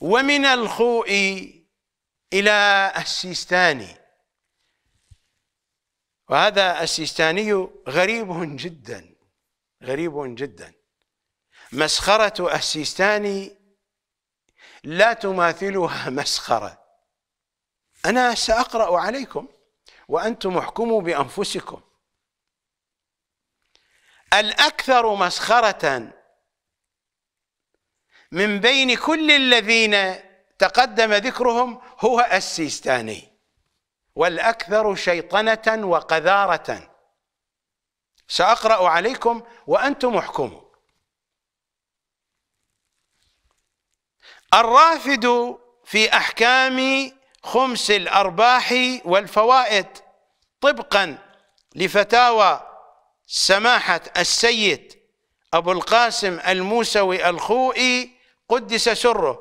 ومن الخوء إلى السيستاني وهذا السيستاني غريب جدا غريب جدا مسخرة السيستاني لا تماثلها مسخرة أنا سأقرأ عليكم وأنتم احكموا بأنفسكم الأكثر مسخرة من بين كل الذين تقدم ذكرهم هو السيستاني والأكثر شيطنة وقذارة سأقرأ عليكم وأنتم احكموا الرافد في أحكام خمس الأرباح والفوائد طبقا لفتاوى سماحة السيد أبو القاسم الموسوي الخوئي قدس سره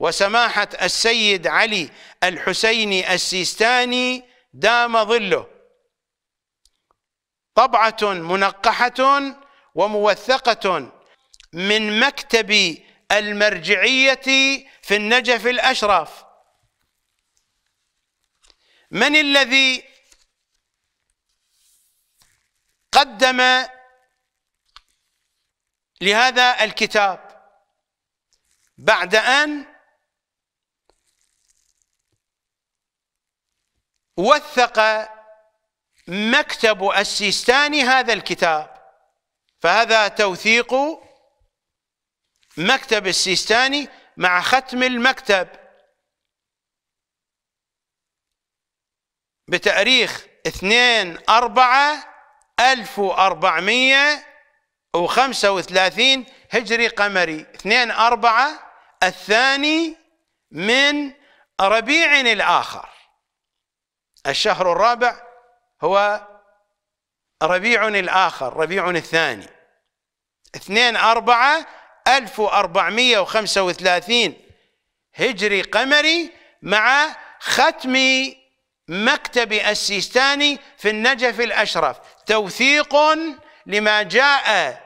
وسماحة السيد علي الحسيني السيستاني دام ظله طبعة منقحة وموثقة من مكتب المرجعية في النجف الأشرف من الذي قدم لهذا الكتاب بعد أن وثق مكتب السيستاني هذا الكتاب فهذا توثيق مكتب السيستاني مع ختم المكتب بتاريخ 2 4 1435 هجري قمري 2 4 الثاني من ربيع الآخر الشهر الرابع هو ربيع الآخر ربيع الثاني اثنين أربعة ألف وأربعمائة وخمسة وثلاثين هجري قمري مع ختم مكتب السيستاني في النجف الأشرف توثيق لما جاء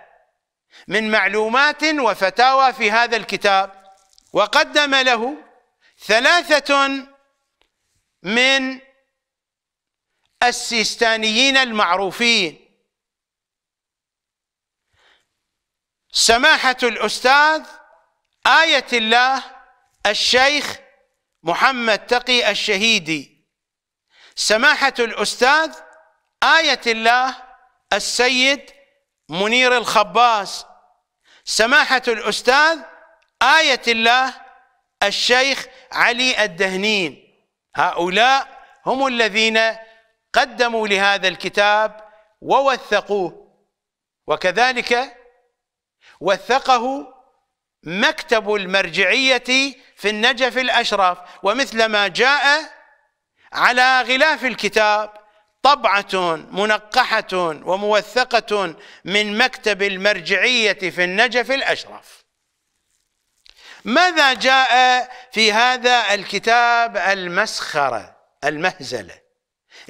من معلومات وفتاوى في هذا الكتاب وقدم له ثلاثة من السيستانيين المعروفين سماحة الأستاذ آية الله الشيخ محمد تقي الشهيدي سماحة الأستاذ آية الله السيد منير الخباز سماحة الأستاذ آية الله الشيخ علي الدهنين هؤلاء هم الذين قدموا لهذا الكتاب ووثقوه وكذلك وثقه مكتب المرجعية في النجف الأشرف ومثل ما جاء على غلاف الكتاب طبعة منقحة وموثقة من مكتب المرجعية في النجف الأشرف ماذا جاء في هذا الكتاب المسخرة المهزلة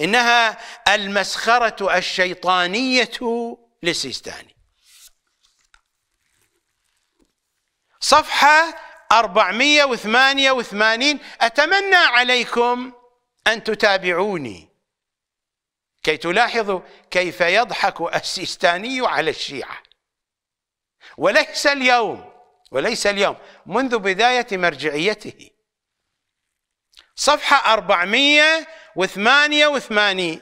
إنها المسخرة الشيطانية للسيستاني صفحة 488 أتمنى عليكم أن تتابعوني كي تلاحظوا كيف يضحك السيستاني على الشيعة وليس اليوم وليس اليوم منذ بداية مرجعيته صفحة 488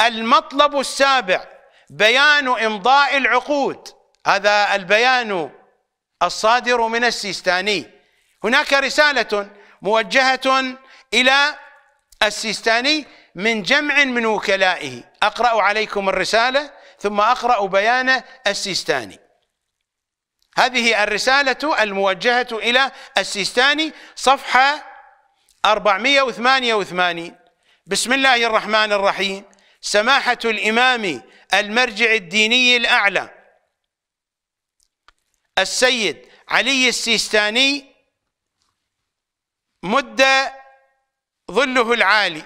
المطلب السابع بيان إمضاء العقود هذا البيان الصادر من السيستاني هناك رسالة موجهة إلى السيستاني من جمع من وكلائه أقرأ عليكم الرسالة ثم أقرأ بيان السيستاني هذه الرسالة الموجهة إلى السيستاني صفحة 488 بسم الله الرحمن الرحيم سماحة الإمام المرجع الديني الأعلى السيد علي السيستاني مد ظله العالي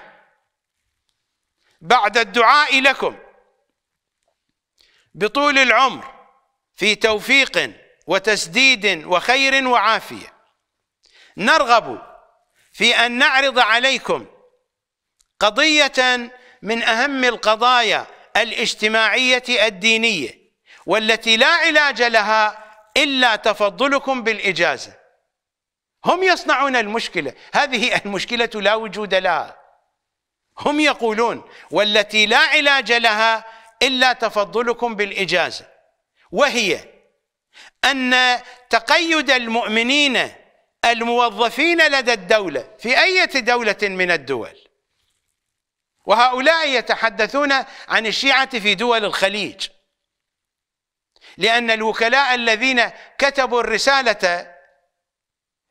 بعد الدعاء لكم بطول العمر في توفيق وتسديد وخير وعافيه نرغب في ان نعرض عليكم قضيه من اهم القضايا الاجتماعيه الدينيه والتي لا علاج لها الا تفضلكم بالاجازه هم يصنعون المشكله هذه المشكله لا وجود لها هم يقولون والتي لا علاج لها الا تفضلكم بالاجازه وهي أن تقيد المؤمنين الموظفين لدى الدولة في أي دولة من الدول وهؤلاء يتحدثون عن الشيعة في دول الخليج لأن الوكلاء الذين كتبوا الرسالة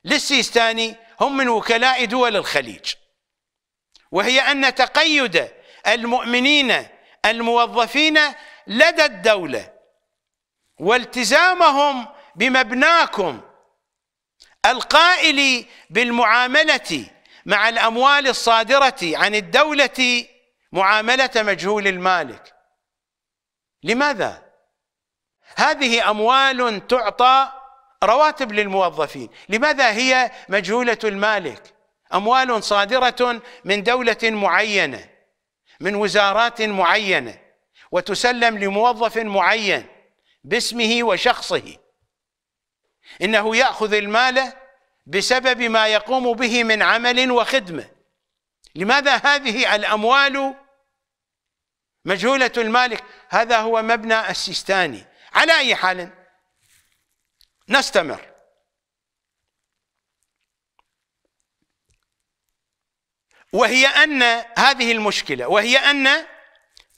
للسيستاني هم من وكلاء دول الخليج وهي أن تقيد المؤمنين الموظفين لدى الدولة والتزامهم بمبناكم القائل بالمعامله مع الاموال الصادره عن الدوله معامله مجهول المالك لماذا هذه اموال تعطى رواتب للموظفين لماذا هي مجهوله المالك اموال صادره من دوله معينه من وزارات معينه وتسلم لموظف معين باسمه وشخصه انه ياخذ المال بسبب ما يقوم به من عمل وخدمه لماذا هذه الاموال مجهوله المالك هذا هو مبنى السيستاني على اي حال نستمر وهي ان هذه المشكله وهي ان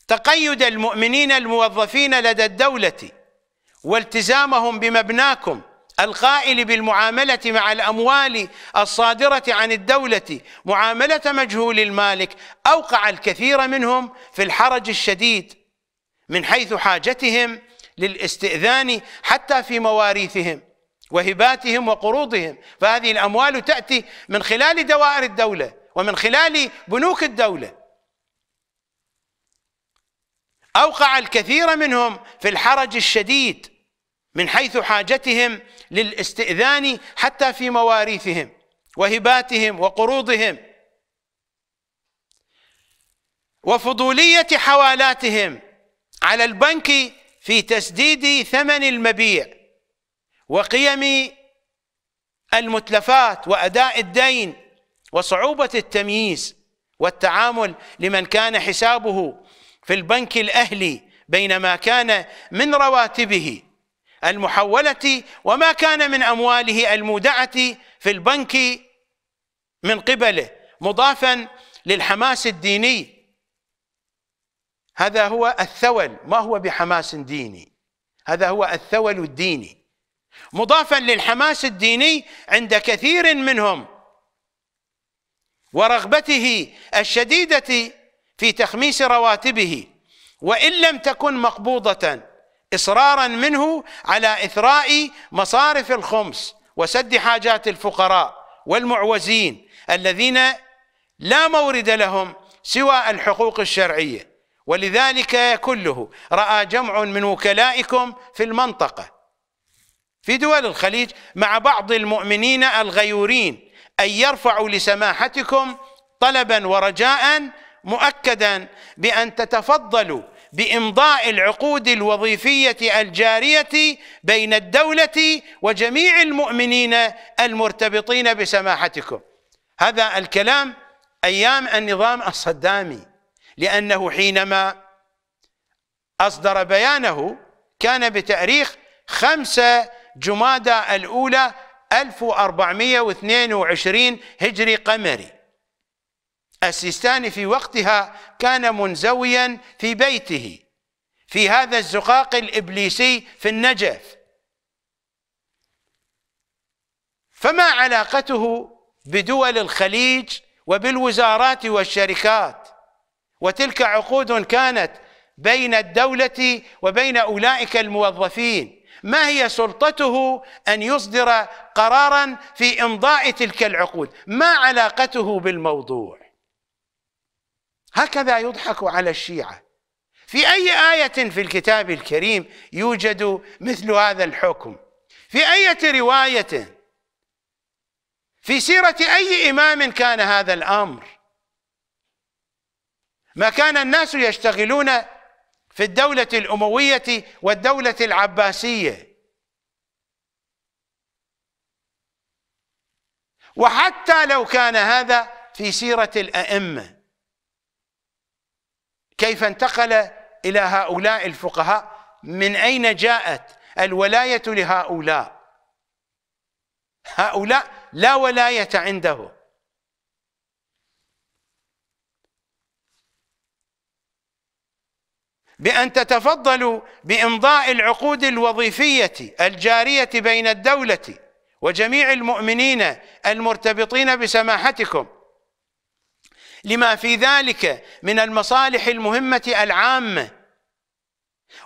تقيد المؤمنين الموظفين لدى الدوله والتزامهم بمبناكم القائل بالمعاملة مع الأموال الصادرة عن الدولة معاملة مجهول المالك أوقع الكثير منهم في الحرج الشديد من حيث حاجتهم للاستئذان حتى في مواريثهم وهباتهم وقروضهم فهذه الأموال تأتي من خلال دوائر الدولة ومن خلال بنوك الدولة أوقع الكثير منهم في الحرج الشديد من حيث حاجتهم للاستئذان حتى في مواريثهم وهباتهم وقروضهم وفضولية حوالاتهم على البنك في تسديد ثمن المبيع وقيم المتلفات وأداء الدين وصعوبة التمييز والتعامل لمن كان حسابه في البنك الأهلي بينما كان من رواتبه المحولة وما كان من أمواله المودعة في البنك من قبله مضافا للحماس الديني هذا هو الثول ما هو بحماس ديني هذا هو الثول الديني مضافا للحماس الديني عند كثير منهم ورغبته الشديدة في تخميس رواتبه وإن لم تكن مقبوضة إصرارا منه على إثراء مصارف الخمس وسد حاجات الفقراء والمعوزين الذين لا مورد لهم سوى الحقوق الشرعية ولذلك كله رأى جمع من وكلائكم في المنطقة في دول الخليج مع بعض المؤمنين الغيورين أن يرفعوا لسماحتكم طلبا ورجاء مؤكدا بأن تتفضلوا بامضاء العقود الوظيفيه الجاريه بين الدوله وجميع المؤمنين المرتبطين بسماحتكم هذا الكلام ايام النظام الصدامي لانه حينما اصدر بيانه كان بتاريخ 5 جمادى الاولى 1422 هجري قمري السيستاني في وقتها كان منزويا في بيته في هذا الزقاق الإبليسي في النجف فما علاقته بدول الخليج وبالوزارات والشركات وتلك عقود كانت بين الدولة وبين أولئك الموظفين ما هي سلطته أن يصدر قرارا في إمضاء تلك العقود ما علاقته بالموضوع هكذا يضحك على الشيعة في أي آية في الكتاب الكريم يوجد مثل هذا الحكم في أي رواية في سيرة أي إمام كان هذا الأمر ما كان الناس يشتغلون في الدولة الأموية والدولة العباسية وحتى لو كان هذا في سيرة الأئمة كيف انتقل إلى هؤلاء الفقهاء من أين جاءت الولاية لهؤلاء هؤلاء لا ولاية عنده بأن تتفضلوا بإمضاء العقود الوظيفية الجارية بين الدولة وجميع المؤمنين المرتبطين بسماحتكم لما في ذلك من المصالح المهمه العامه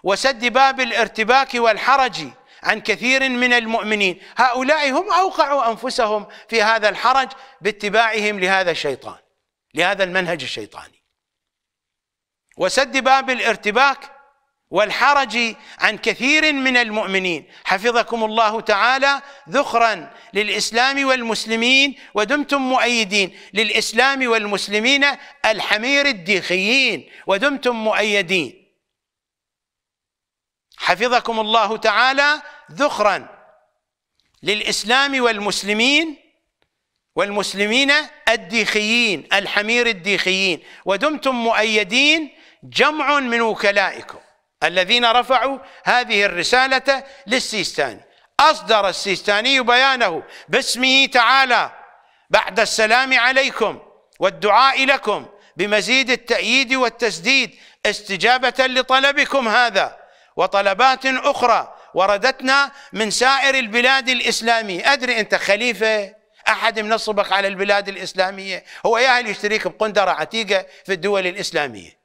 وسد باب الارتباك والحرج عن كثير من المؤمنين هؤلاء هم اوقعوا انفسهم في هذا الحرج باتباعهم لهذا الشيطان لهذا المنهج الشيطاني وسد باب الارتباك والحرج عن كثير من المؤمنين حفظكم الله تعالى ذخرا للاسلام والمسلمين ودمتم مؤيدين للاسلام والمسلمين الحمير الديخيين ودمتم مؤيدين حفظكم الله تعالى ذخرا للاسلام والمسلمين والمسلمين الديخيين الحمير الديخيين ودمتم مؤيدين جمع من وكلائكم الذين رفعوا هذه الرسالة للسيستاني أصدر السيستاني بيانه باسمه تعالى بعد السلام عليكم والدعاء لكم بمزيد التأييد والتسديد استجابة لطلبكم هذا وطلبات أخرى وردتنا من سائر البلاد الإسلامية أدري أنت خليفة أحد منصبك على البلاد الإسلامية هو ياهل يشتريك بقندرة عتيقة في الدول الإسلامية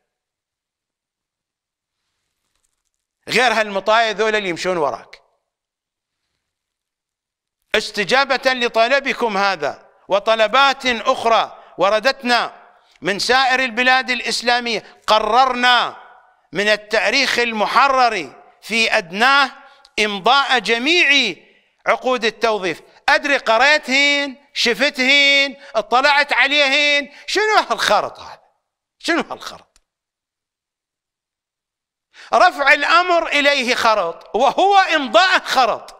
غير هالمطايا ذولا اللي يمشون وراك استجابة لطلبكم هذا وطلبات أخرى وردتنا من سائر البلاد الإسلامية قررنا من التاريخ المحرر في أدناه إمضاء جميع عقود التوظيف أدري قريتهن شفتهن اطلعت عليهن شنو هالخرط هذا شنو هالخرط رفع الأمر إليه خرط وهو إمضاء خرط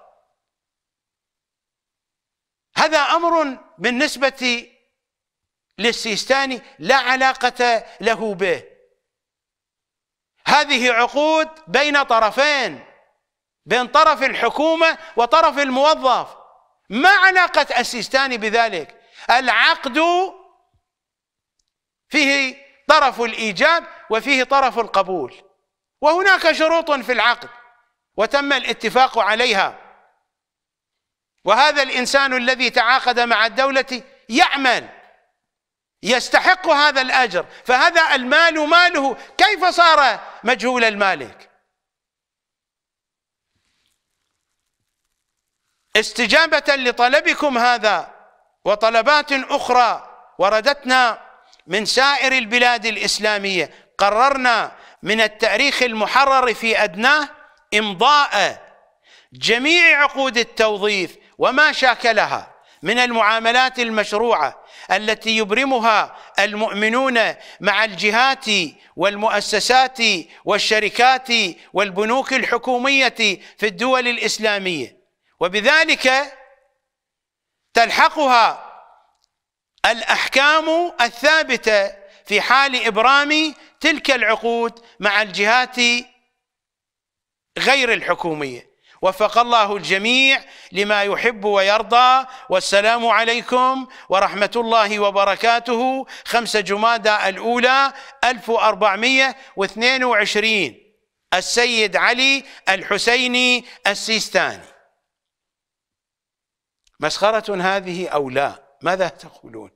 هذا أمر بالنسبة للسيستاني لا علاقة له به هذه عقود بين طرفين بين طرف الحكومة وطرف الموظف ما علاقة السيستاني بذلك العقد فيه طرف الإيجاب وفيه طرف القبول وهناك شروط في العقد وتم الاتفاق عليها وهذا الانسان الذي تعاقد مع الدوله يعمل يستحق هذا الاجر فهذا المال ماله كيف صار مجهول المالك استجابه لطلبكم هذا وطلبات اخرى وردتنا من سائر البلاد الاسلاميه قررنا من التاريخ المحرر في أدناه إمضاء جميع عقود التوظيف وما شاكلها من المعاملات المشروعة التي يبرمها المؤمنون مع الجهات والمؤسسات والشركات والبنوك الحكومية في الدول الإسلامية وبذلك تلحقها الأحكام الثابتة في حال إبرام تلك العقود مع الجهات غير الحكوميه وفق الله الجميع لما يحب ويرضى والسلام عليكم ورحمه الله وبركاته 5 جمادى الاولى 1422 السيد علي الحسيني السيستاني مسخره هذه او لا ماذا تقولون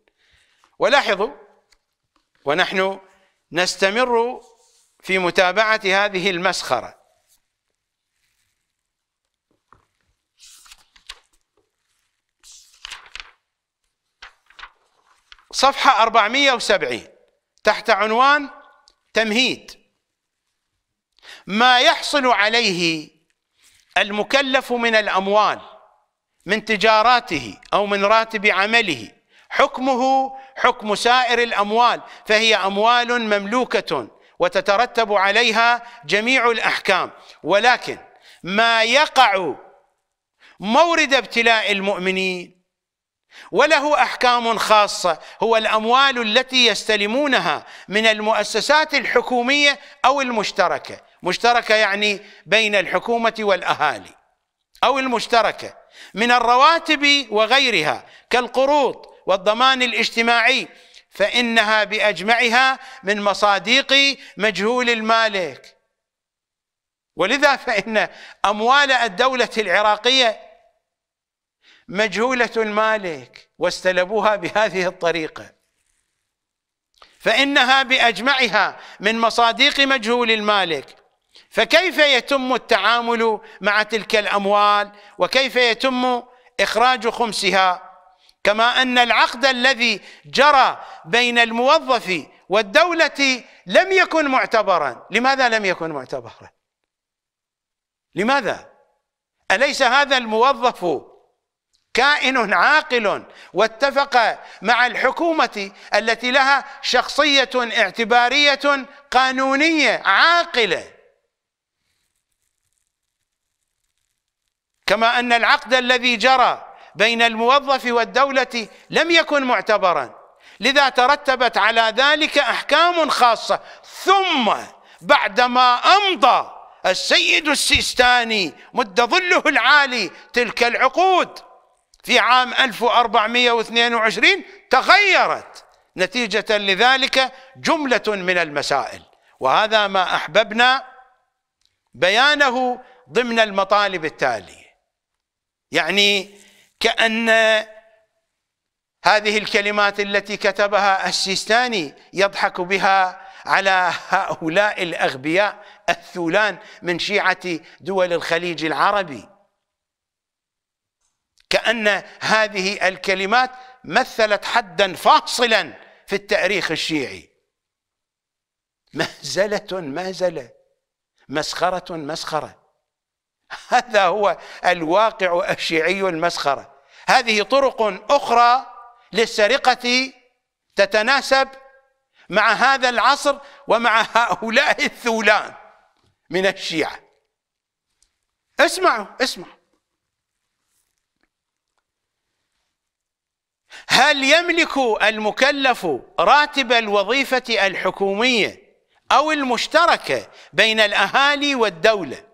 ولاحظوا ونحن نستمر في متابعة هذه المسخرة صفحة 470 تحت عنوان تمهيد ما يحصل عليه المكلف من الأموال من تجاراته أو من راتب عمله حكمه حكم سائر الاموال فهي اموال مملوكه وتترتب عليها جميع الاحكام ولكن ما يقع مورد ابتلاء المؤمنين وله احكام خاصه هو الاموال التي يستلمونها من المؤسسات الحكوميه او المشتركه مشتركه يعني بين الحكومه والاهالي او المشتركه من الرواتب وغيرها كالقروض والضمان الاجتماعي فإنها بأجمعها من مصاديق مجهول المالك ولذا فإن أموال الدولة العراقية مجهولة المالك واستلبوها بهذه الطريقة فإنها بأجمعها من مصاديق مجهول المالك فكيف يتم التعامل مع تلك الأموال وكيف يتم إخراج خمسها كما ان العقد الذي جرى بين الموظف والدوله لم يكن معتبرا لماذا لم يكن معتبرا لماذا اليس هذا الموظف كائن عاقل واتفق مع الحكومه التي لها شخصيه اعتباريه قانونيه عاقله كما ان العقد الذي جرى بين الموظف والدولة لم يكن معتبرا لذا ترتبت على ذلك أحكام خاصة ثم بعدما أمضى السيد السيستاني مد ظله العالي تلك العقود في عام 1422 تغيرت نتيجة لذلك جملة من المسائل وهذا ما أحببنا بيانه ضمن المطالب التالية يعني كأن هذه الكلمات التي كتبها السيستاني يضحك بها على هؤلاء الأغبياء الثولان من شيعة دول الخليج العربي كأن هذه الكلمات مثلت حدا فاصلا في التاريخ الشيعي مهزلة مهزلة مسخرة مسخرة هذا هو الواقع الشيعي المسخره هذه طرق اخرى للسرقه تتناسب مع هذا العصر ومع هؤلاء الثولان من الشيعه اسمعوا اسمعوا هل يملك المكلف راتب الوظيفه الحكوميه او المشتركه بين الاهالي والدوله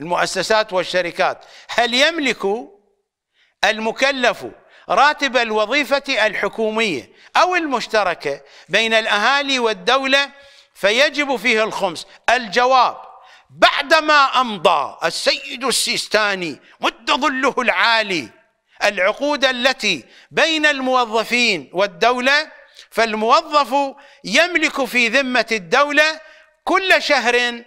المؤسسات والشركات هل يملك المكلف راتب الوظيفة الحكومية أو المشتركة بين الأهالي والدولة فيجب فيه الخمس الجواب بعدما أمضى السيد السيستاني مد ظله العالي العقود التي بين الموظفين والدولة فالموظف يملك في ذمة الدولة كل شهر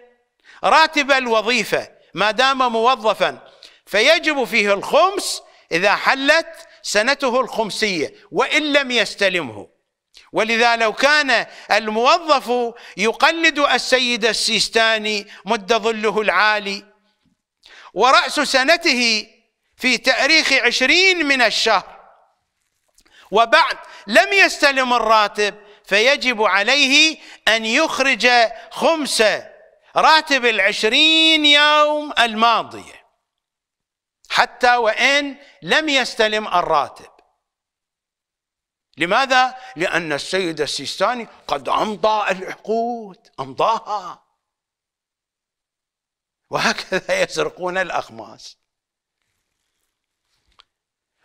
راتب الوظيفة ما دام موظفا فيجب فيه الخمس إذا حلت سنته الخمسية وإن لم يستلمه ولذا لو كان الموظف يقلد السيد السيستاني مد ظله العالي ورأس سنته في تاريخ عشرين من الشهر وبعد لم يستلم الراتب فيجب عليه أن يخرج خمسة راتب العشرين يوم الماضية حتى وإن لم يستلم الراتب لماذا؟ لأن السيد السيستاني قد أمضى العقود أمضاها وهكذا يسرقون الأخماس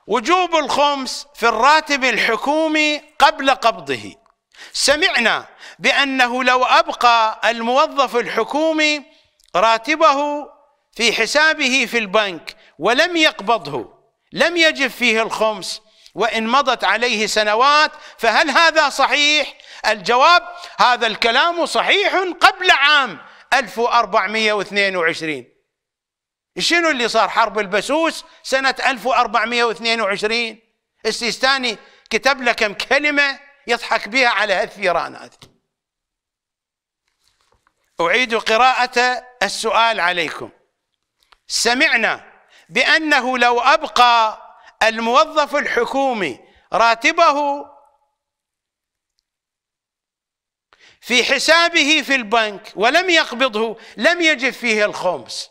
وجوب الخمس في الراتب الحكومي قبل قبضه سمعنا بأنه لو أبقى الموظف الحكومي راتبه في حسابه في البنك ولم يقبضه لم يجب فيه الخمس وان مضت عليه سنوات فهل هذا صحيح؟ الجواب هذا الكلام صحيح قبل عام 1422 شنو اللي صار حرب البسوس سنة 1422 السيستاني كتب له كم كلمة يضحك بها على هالثيران هذه أعيد قراءة السؤال عليكم سمعنا بانه لو ابقى الموظف الحكومي راتبه في حسابه في البنك ولم يقبضه لم يجف فيه الخمس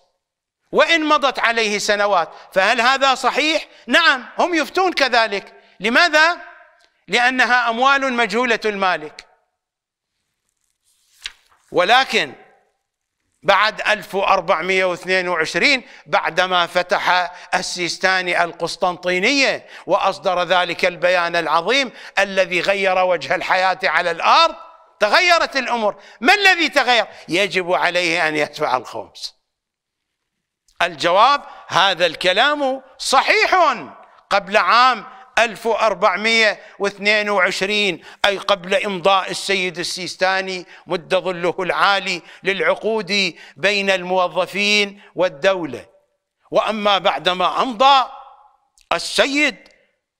وان مضت عليه سنوات فهل هذا صحيح نعم هم يفتون كذلك لماذا لانها اموال مجهوله المالك ولكن بعد 1422 بعدما فتح السيستاني القسطنطينية وأصدر ذلك البيان العظيم الذي غير وجه الحياة على الأرض تغيرت الأمور ما الذي تغير؟ يجب عليه أن يدفع الخمس الجواب هذا الكلام صحيح قبل عام 1422 أي قبل إمضاء السيد السيستاني مد ظله العالي للعقود بين الموظفين والدولة وأما بعدما أمضى السيد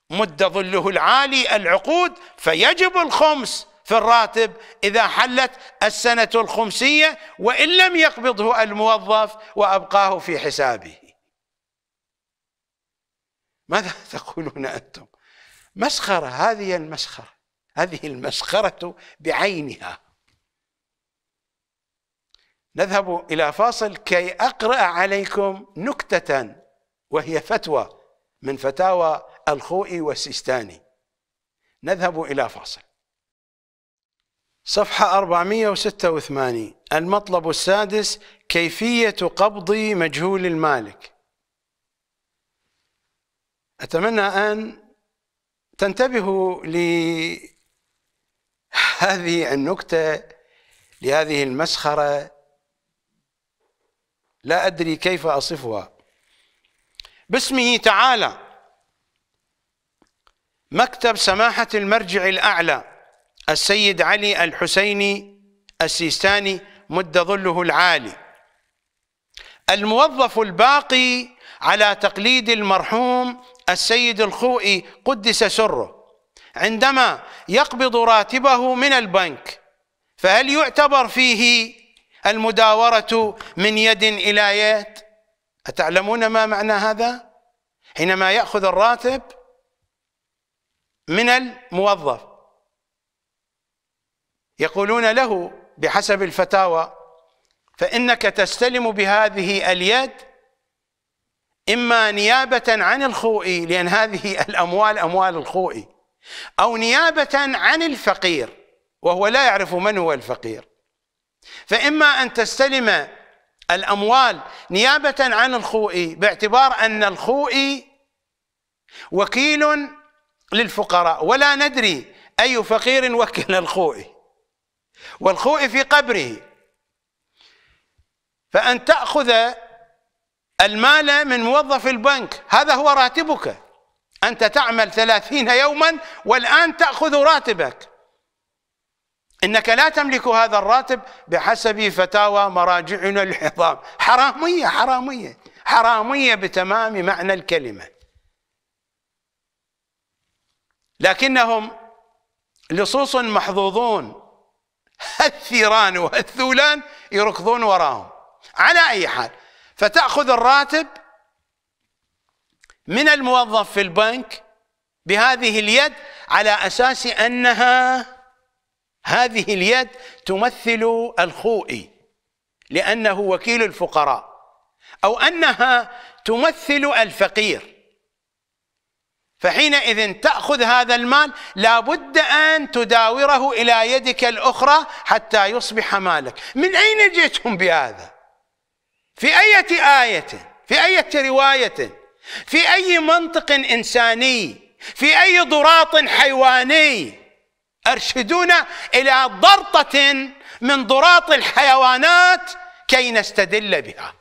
مد ظله العالي العقود فيجب الخمس في الراتب إذا حلت السنة الخمسية وإن لم يقبضه الموظف وأبقاه في حسابه ماذا تقولون أنتم مسخرة هذه المسخرة هذه المسخرة بعينها نذهب إلى فاصل كي أقرأ عليكم نكتة وهي فتوى من فتاوى الخوئي والسيستاني نذهب إلى فاصل صفحة 486 المطلب السادس كيفية قبض مجهول المالك أتمنى أن تنتبه لهذه النكته لهذه المسخره لا ادري كيف اصفها باسمه تعالى مكتب سماحه المرجع الاعلى السيد علي الحسيني السيستاني مد ظله العالي الموظف الباقي على تقليد المرحوم السيد الخوئي قدس سره عندما يقبض راتبه من البنك فهل يعتبر فيه المداورة من يد إلى يد أتعلمون ما معنى هذا حينما يأخذ الراتب من الموظف يقولون له بحسب الفتاوى فإنك تستلم بهذه اليد إما نيابة عن الخوئي لأن هذه الأموال أموال الخوئي أو نيابة عن الفقير وهو لا يعرف من هو الفقير فإما أن تستلم الأموال نيابة عن الخوئي باعتبار أن الخوئي وكيل للفقراء ولا ندري أي فقير وكل الخوئي والخوئي في قبره فأن تأخذ المال من موظف البنك هذا هو راتبك أنت تعمل ثلاثين يوما والآن تأخذ راتبك إنك لا تملك هذا الراتب بحسب فتاوى مراجعنا العظام حرامية حرامية حرامية بتمام معنى الكلمة لكنهم لصوص محظوظون الثيران والثولان يركضون وراهم على أي حال فتأخذ الراتب من الموظف في البنك بهذه اليد على أساس أنها هذه اليد تمثل الخوئي لأنه وكيل الفقراء أو أنها تمثل الفقير فحينئذ تأخذ هذا المال لابد أن تداوره إلى يدك الأخرى حتى يصبح مالك من أين جئتم بهذا؟ في أي آية في أي رواية في أي منطق إنساني في أي ضراط حيواني أرشدونا إلى ضرطة من ضراط الحيوانات كي نستدل بها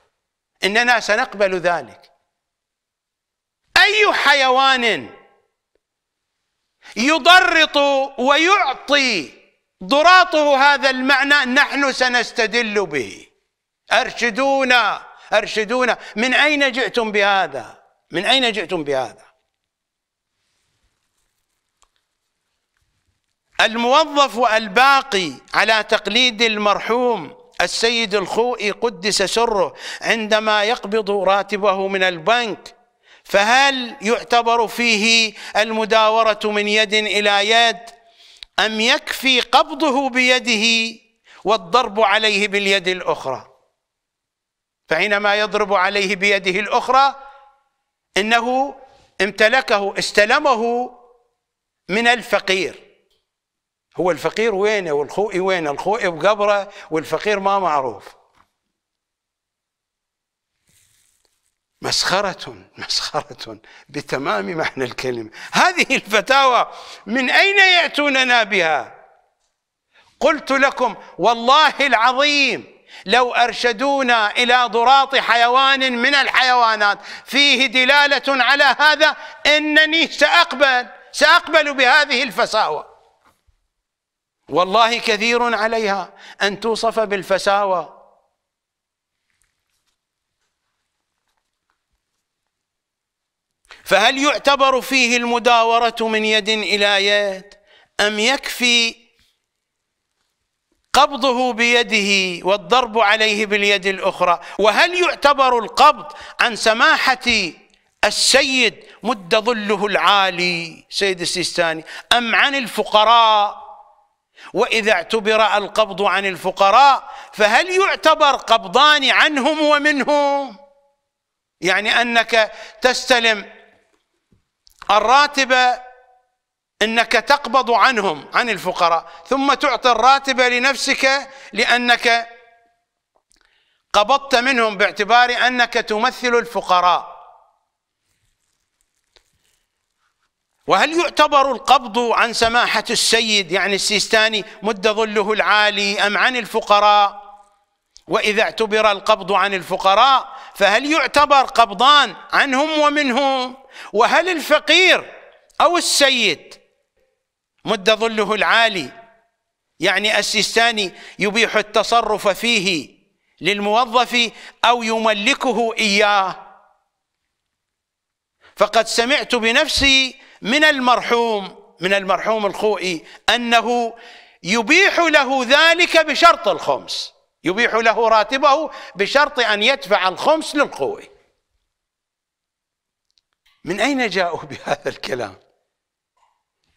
إننا سنقبل ذلك أي حيوان يضرط ويعطي ضراطه هذا المعنى نحن سنستدل به أرشدونا أرشدونا من أين جئتم بهذا من أين جئتم بهذا الموظف الباقي على تقليد المرحوم السيد الخوئي قدس سره عندما يقبض راتبه من البنك فهل يعتبر فيه المداورة من يد إلى يد أم يكفي قبضه بيده والضرب عليه باليد الأخرى فحينما يضرب عليه بيده الأخرى إنه امتلكه استلمه من الفقير هو الفقير وينه والخوئي وينه الخوئي بقبره والفقير ما معروف مسخرة مسخرة بتمام معنى الكلمة هذه الفتاوى من أين يأتوننا بها قلت لكم والله العظيم لو ارشدونا الى ضراط حيوان من الحيوانات فيه دلاله على هذا انني ساقبل ساقبل بهذه الفساوه والله كثير عليها ان توصف بالفساوه فهل يعتبر فيه المداوره من يد الى يد ام يكفي قبضه بيده والضرب عليه باليد الأخرى وهل يعتبر القبض عن سماحة السيد مد ظله العالي سيد السيستاني أم عن الفقراء وإذا اعتبر القبض عن الفقراء فهل يعتبر قبضان عنهم ومنهم يعني أنك تستلم الراتبة انك تقبض عنهم عن الفقراء ثم تعطي الراتب لنفسك لانك قبضت منهم باعتبار انك تمثل الفقراء وهل يعتبر القبض عن سماحه السيد يعني السيستاني مد ظله العالي ام عن الفقراء واذا اعتبر القبض عن الفقراء فهل يعتبر قبضان عنهم ومنهم وهل الفقير او السيد مد ظله العالي يعني السيستاني يبيح التصرف فيه للموظف او يملكه اياه فقد سمعت بنفسي من المرحوم من المرحوم الخوئي انه يبيح له ذلك بشرط الخمس يبيح له راتبه بشرط ان يدفع الخمس للخوئي من اين جاءوا بهذا الكلام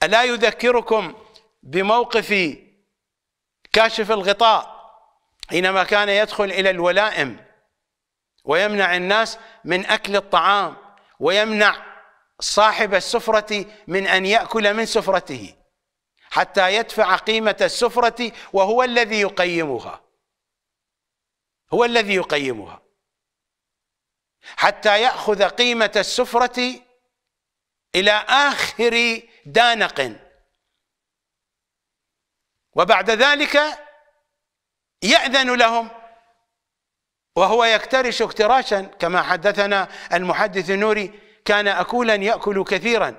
ألا يذكركم بموقف كاشف الغطاء حينما كان يدخل إلى الولائم ويمنع الناس من أكل الطعام ويمنع صاحب السفرة من أن يأكل من سفرته حتى يدفع قيمة السفرة وهو الذي يقيمها هو الذي يقيمها حتى يأخذ قيمة السفرة إلى آخر دانق وبعد ذلك يأذن لهم وهو يكترش اكتراشا كما حدثنا المحدث النوري كان أكولا يأكل كثيرا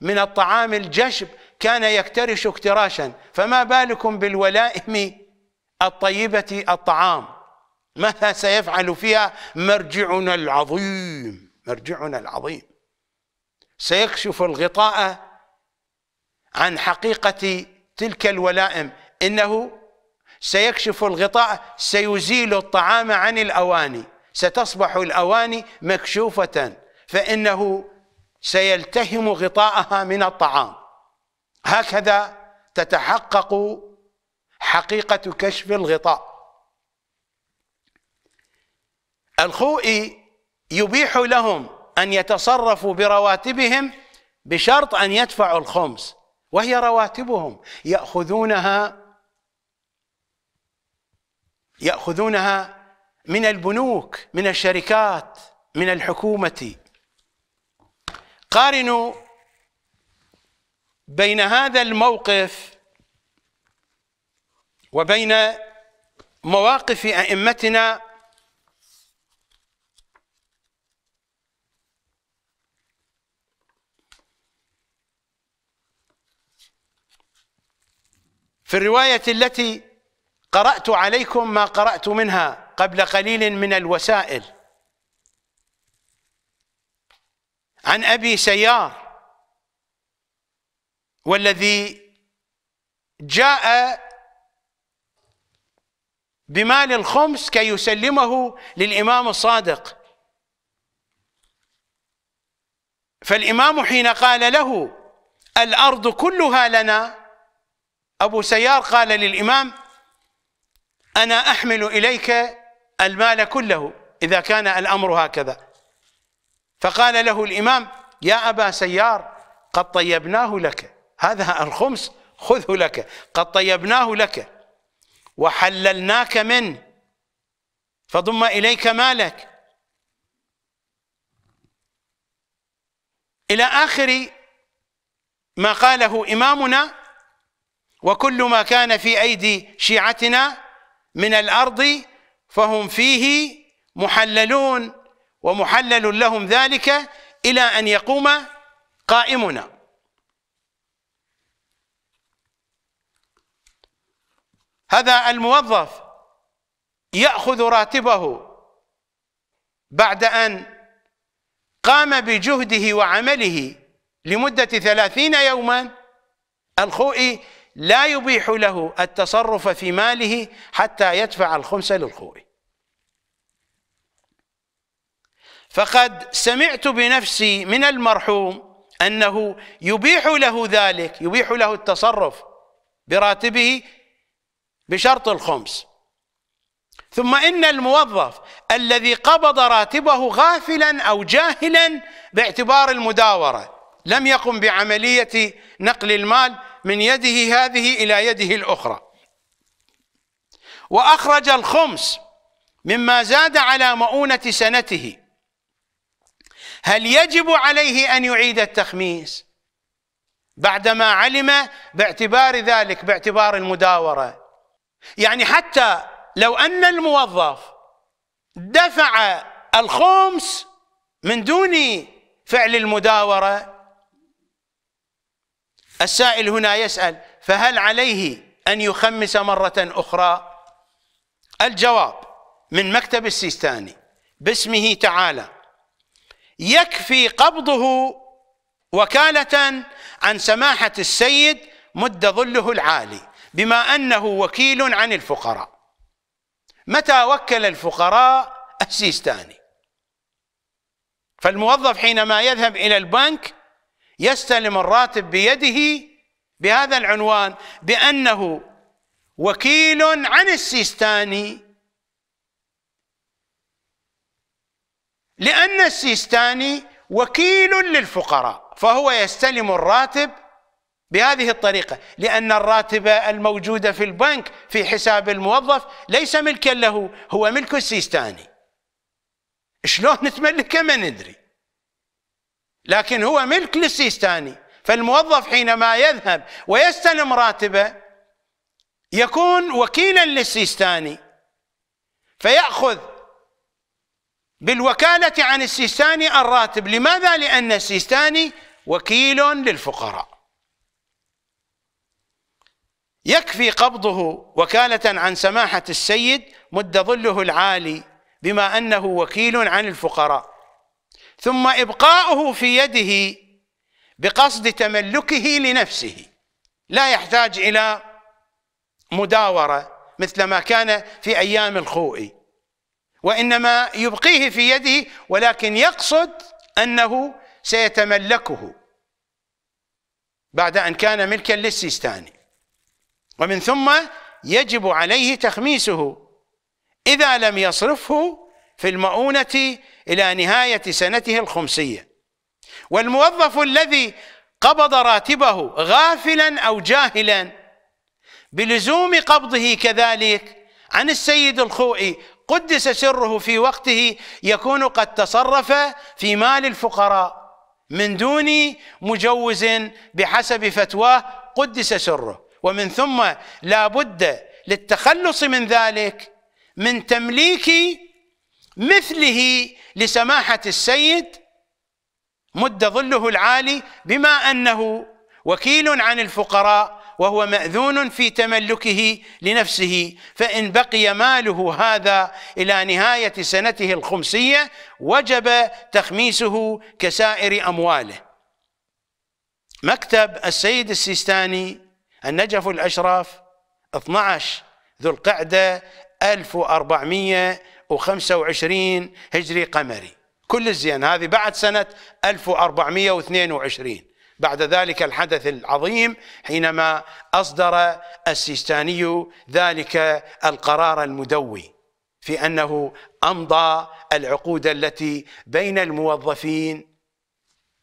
من الطعام الجشب كان يكترش اكتراشا فما بالكم بالولائم الطيبة الطعام ماذا سيفعل فيها مرجعنا العظيم مرجعنا العظيم سيكشف الغطاء عن حقيقة تلك الولائم إنه سيكشف الغطاء سيزيل الطعام عن الأواني ستصبح الأواني مكشوفة فإنه سيلتهم غطاءها من الطعام هكذا تتحقق حقيقة كشف الغطاء الخوئي يبيح لهم أن يتصرفوا برواتبهم بشرط أن يدفعوا الخمس وهي رواتبهم ياخذونها ياخذونها من البنوك من الشركات من الحكومه قارنوا بين هذا الموقف وبين مواقف ائمتنا في الرواية التي قرأت عليكم ما قرأت منها قبل قليل من الوسائل عن أبي سيار والذي جاء بمال الخمس كي يسلمه للإمام الصادق فالإمام حين قال له الأرض كلها لنا أبو سيار قال للإمام أنا أحمل إليك المال كله إذا كان الأمر هكذا فقال له الإمام يا أبا سيار قد طيبناه لك هذا الخمس خذه لك قد طيبناه لك وحللناك منه فضم إليك مالك إلى آخر ما قاله إمامنا وكل ما كان في ايدي شيعتنا من الارض فهم فيه محللون ومحلل لهم ذلك الى ان يقوم قائمنا هذا الموظف ياخذ راتبه بعد ان قام بجهده وعمله لمده ثلاثين يوما الخوئي لا يبيح له التصرف في ماله حتى يدفع الخمس للخوي فقد سمعت بنفسي من المرحوم أنه يبيح له ذلك يبيح له التصرف براتبه بشرط الخمس ثم إن الموظف الذي قبض راتبه غافلا أو جاهلا باعتبار المداورة لم يقم بعملية نقل المال من يده هذه إلى يده الأخرى وأخرج الخمس مما زاد على مؤونة سنته هل يجب عليه أن يعيد التخميس بعدما علم باعتبار ذلك باعتبار المداورة يعني حتى لو أن الموظف دفع الخمس من دون فعل المداورة السائل هنا يسأل فهل عليه أن يخمس مرة أخرى الجواب من مكتب السيستاني باسمه تعالى يكفي قبضه وكالة عن سماحة السيد مد ظله العالي بما أنه وكيل عن الفقراء متى وكل الفقراء السيستاني فالموظف حينما يذهب إلى البنك يستلم الراتب بيده بهذا العنوان بأنه وكيل عن السيستاني لأن السيستاني وكيل للفقراء فهو يستلم الراتب بهذه الطريقة لأن الراتب الموجود في البنك في حساب الموظف ليس ملكا له هو ملك السيستاني شلون نتملكه ما ندري لكن هو ملك للسيستاني فالموظف حينما يذهب ويستلم راتبه يكون وكيلا للسيستاني فيأخذ بالوكالة عن السيستاني الراتب لماذا؟ لأن السيستاني وكيل للفقراء يكفي قبضه وكالة عن سماحة السيد مد ظله العالي بما أنه وكيل عن الفقراء ثم ابقاؤه في يده بقصد تملكه لنفسه لا يحتاج الى مداوره مثل ما كان في ايام الخوئي وانما يبقيه في يده ولكن يقصد انه سيتملكه بعد ان كان ملكا للسيستاني ومن ثم يجب عليه تخميسه اذا لم يصرفه في المؤونه إلى نهاية سنته الخمسية والموظف الذي قبض راتبه غافلا أو جاهلا بلزوم قبضه كذلك عن السيد الخوئي قدس سره في وقته يكون قد تصرف في مال الفقراء من دون مجوز بحسب فتواه قدس سره ومن ثم لا بد للتخلص من ذلك من تمليك مثله لسماحة السيد مد ظله العالي بما أنه وكيل عن الفقراء وهو ماذون في تملكه لنفسه فان بقي ماله هذا الى نهايه سنته الخمسيه وجب تخميسه كسائر امواله مكتب السيد السيستاني النجف الاشراف 12 ذو القعده 1400 وعشرين هجري قمري كل الزين هذه بعد سنة 1422 بعد ذلك الحدث العظيم حينما أصدر السيستاني ذلك القرار المدوي في أنه أمضى العقود التي بين الموظفين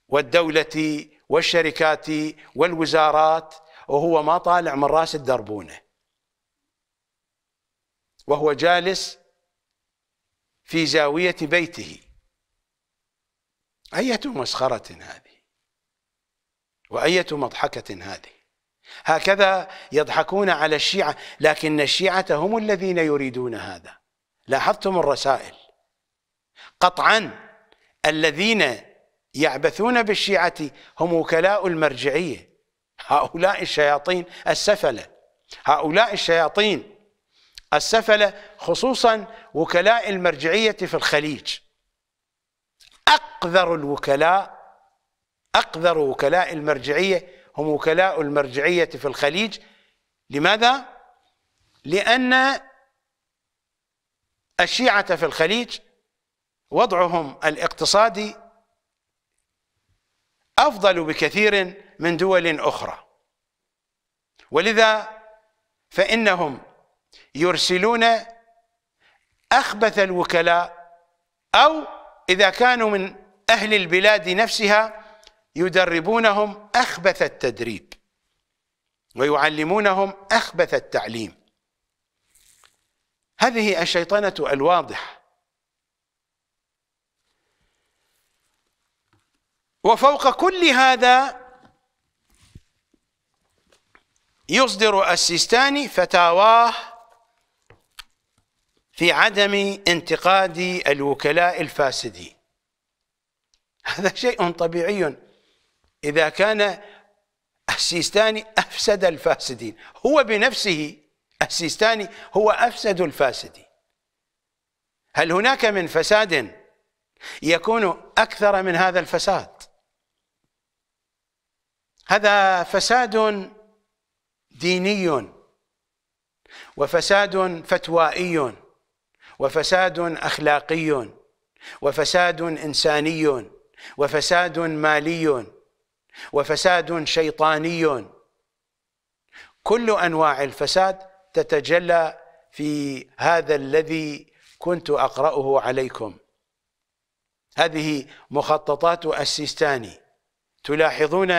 والدولة والشركات والوزارات وهو ما طالع من راس الدربونه وهو جالس في زاوية بيته أية مسخرة هذه وأية مضحكة هذه هكذا يضحكون على الشيعة لكن الشيعة هم الذين يريدون هذا لاحظتم الرسائل قطعا الذين يعبثون بالشيعة هم وكلاء المرجعية هؤلاء الشياطين السفلة هؤلاء الشياطين السفلة خصوصا وكلاء المرجعية في الخليج أقذر الوكلاء أقذر وكلاء المرجعية هم وكلاء المرجعية في الخليج لماذا؟ لأن الشيعة في الخليج وضعهم الاقتصادي أفضل بكثير من دول أخرى ولذا فإنهم يرسلون أخبث الوكلاء أو إذا كانوا من أهل البلاد نفسها يدربونهم أخبث التدريب ويعلمونهم أخبث التعليم هذه الشيطنة الواضحة وفوق كل هذا يصدر السيستاني فتاواه في عدم انتقاد الوكلاء الفاسدين هذا شيء طبيعي إذا كان السيستاني أفسد الفاسدين هو بنفسه السيستاني هو أفسد الفاسدين هل هناك من فساد يكون أكثر من هذا الفساد هذا فساد ديني وفساد فتوائي وفساد اخلاقي وفساد انساني وفساد مالي وفساد شيطاني كل انواع الفساد تتجلى في هذا الذي كنت اقراه عليكم هذه مخططات السيستاني تلاحظون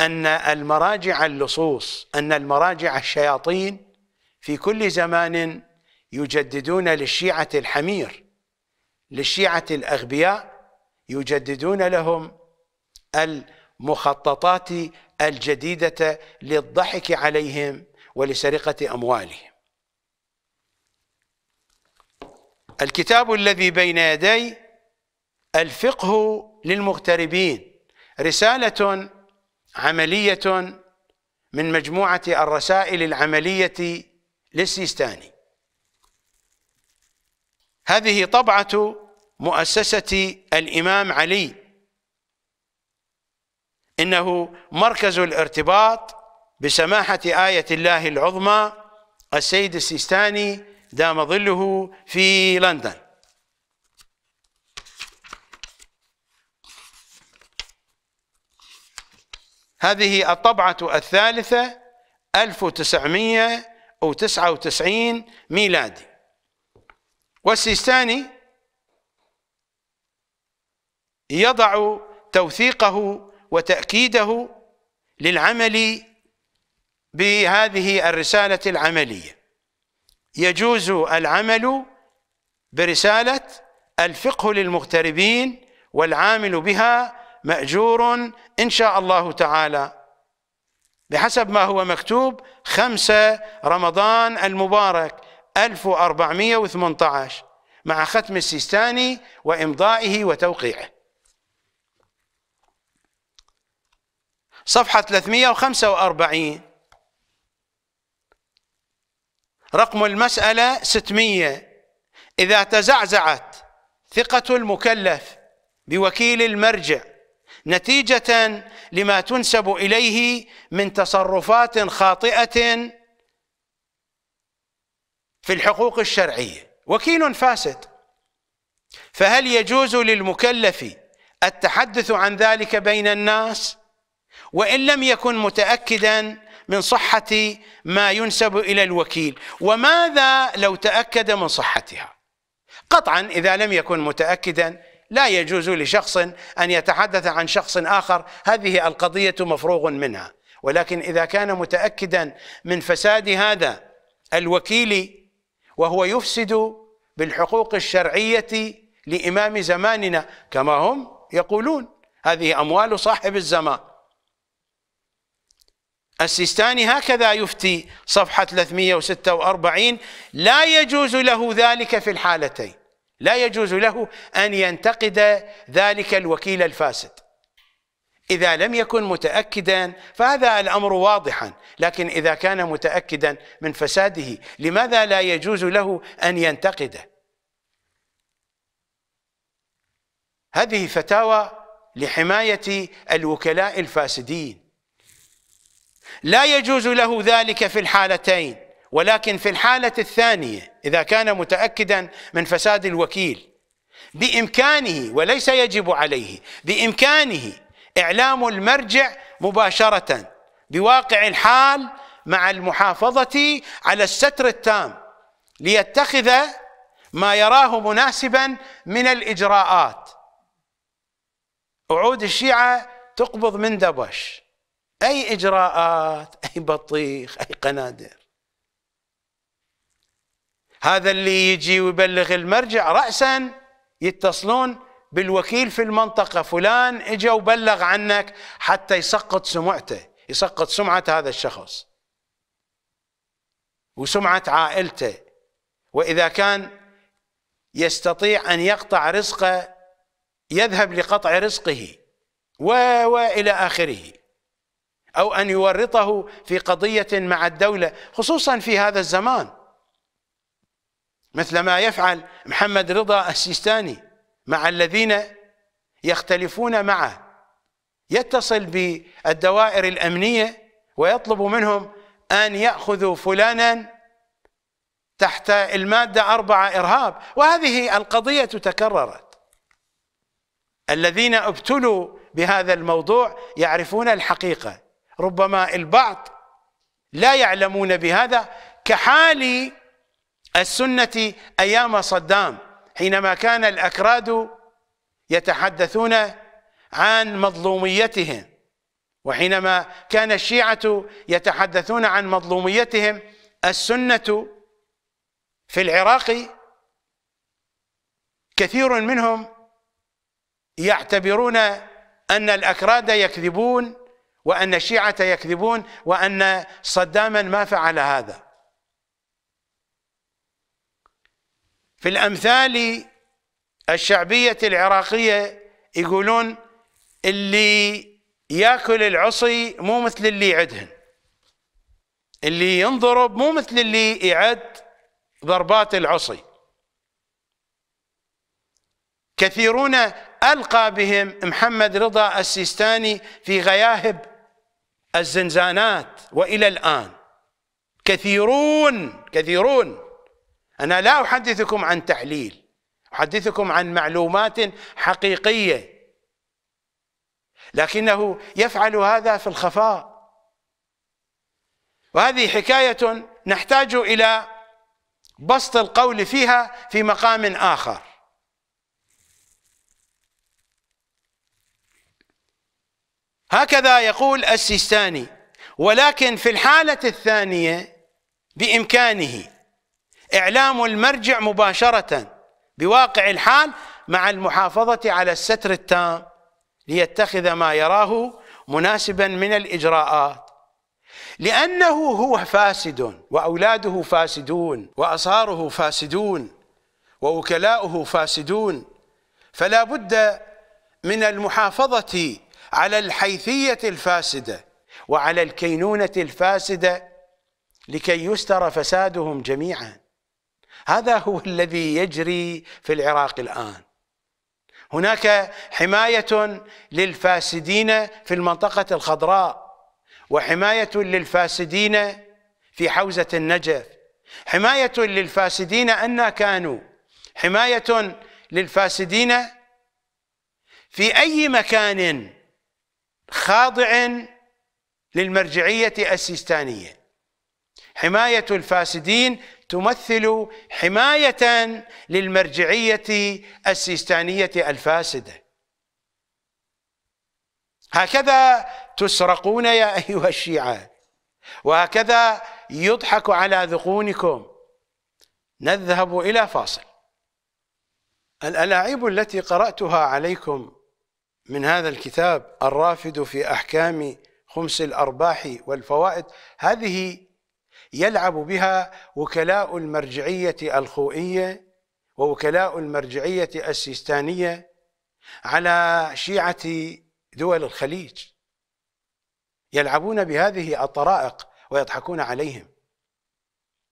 ان المراجع اللصوص ان المراجع الشياطين في كل زمان يجددون للشيعة الحمير للشيعة الأغبياء يجددون لهم المخططات الجديدة للضحك عليهم ولسرقة أموالهم الكتاب الذي بين يدي الفقه للمغتربين رسالة عملية من مجموعة الرسائل العملية للسيستاني هذه طبعة مؤسسة الإمام علي إنه مركز الارتباط بسماحة آية الله العظمى السيد السيستاني دام ظله في لندن هذه الطبعة الثالثة 1999 ميلادي والسيستاني يضع توثيقه وتأكيده للعمل بهذه الرسالة العملية يجوز العمل برسالة الفقه للمغتربين والعامل بها مأجور إن شاء الله تعالى بحسب ما هو مكتوب خمسة رمضان المبارك 1418 مع ختم السيستاني وإمضائه وتوقيعه صفحة 345 رقم المسألة 600 إذا تزعزعت ثقة المكلف بوكيل المرجع نتيجة لما تنسب إليه من تصرفات خاطئة في الحقوق الشرعية وكيل فاسد فهل يجوز للمكلف التحدث عن ذلك بين الناس وإن لم يكن متأكدا من صحة ما ينسب إلى الوكيل وماذا لو تأكد من صحتها قطعا إذا لم يكن متأكدا لا يجوز لشخص أن يتحدث عن شخص آخر هذه القضية مفروغ منها ولكن إذا كان متأكدا من فساد هذا الوكيل وهو يفسد بالحقوق الشرعية لإمام زماننا كما هم يقولون هذه أموال صاحب الزمان السيستاني هكذا يفتي صفحة 346 لا يجوز له ذلك في الحالتين لا يجوز له أن ينتقد ذلك الوكيل الفاسد إذا لم يكن متأكدا فهذا الأمر واضحا لكن إذا كان متأكدا من فساده لماذا لا يجوز له أن ينتقده هذه فتاوى لحماية الوكلاء الفاسدين لا يجوز له ذلك في الحالتين ولكن في الحالة الثانية إذا كان متأكدا من فساد الوكيل بإمكانه وليس يجب عليه بإمكانه إعلام المرجع مباشرة بواقع الحال مع المحافظة على الستر التام ليتخذ ما يراه مناسبا من الإجراءات وعود الشيعة تقبض من دبش أي إجراءات أي بطيخ أي قنادر هذا اللي يجي ويبلغ المرجع رأسا يتصلون بالوكيل في المنطقة فلان اجى وبلغ عنك حتى يسقط سمعته يسقط سمعة هذا الشخص وسمعة عائلته وإذا كان يستطيع أن يقطع رزقه يذهب لقطع رزقه و وإلى آخره أو أن يورطه في قضية مع الدولة خصوصا في هذا الزمان مثل ما يفعل محمد رضا السيستاني مع الذين يختلفون معه يتصل بالدوائر الأمنية ويطلب منهم أن يأخذوا فلانا تحت المادة أربعة إرهاب وهذه القضية تكررت الذين ابتلوا بهذا الموضوع يعرفون الحقيقة ربما البعض لا يعلمون بهذا كحال السنة أيام صدام حينما كان الأكراد يتحدثون عن مظلوميتهم وحينما كان الشيعة يتحدثون عن مظلوميتهم السنة في العراق كثير منهم يعتبرون أن الأكراد يكذبون وأن الشيعة يكذبون وأن صداما ما فعل هذا في الأمثال الشعبية العراقية يقولون اللي ياكل العصي مو مثل اللي يعدهن اللي ينضرب مو مثل اللي يعد ضربات العصي كثيرون ألقى بهم محمد رضا السيستاني في غياهب الزنزانات وإلى الآن كثيرون كثيرون أنا لا أحدثكم عن تحليل أحدثكم عن معلومات حقيقية لكنه يفعل هذا في الخفاء وهذه حكاية نحتاج إلى بسط القول فيها في مقام آخر هكذا يقول السيستاني ولكن في الحالة الثانية بإمكانه إعلام المرجع مباشرة بواقع الحال مع المحافظة على الستر التام ليتخذ ما يراه مناسبا من الإجراءات لأنه هو فاسد وأولاده فاسدون وأصهاره فاسدون ووكلاؤه فاسدون فلا بد من المحافظة على الحيثية الفاسدة وعلى الكينونة الفاسدة لكي يستر فسادهم جميعا هذا هو الذي يجري في العراق الآن هناك حماية للفاسدين في المنطقة الخضراء وحماية للفاسدين في حوزة النجف حماية للفاسدين أن كانوا حماية للفاسدين في أي مكان خاضع للمرجعية السيستانية حماية الفاسدين تمثل حماية للمرجعية السيستانية الفاسدة هكذا تسرقون يا أيها الشيعة وهكذا يضحك على ذقونكم نذهب إلى فاصل الألاعيب التي قرأتها عليكم من هذا الكتاب الرافد في أحكام خمس الأرباح والفوائد هذه يلعب بها وكلاء المرجعية الخوئية ووكلاء المرجعية السيستانية على شيعة دول الخليج يلعبون بهذه الطرائق ويضحكون عليهم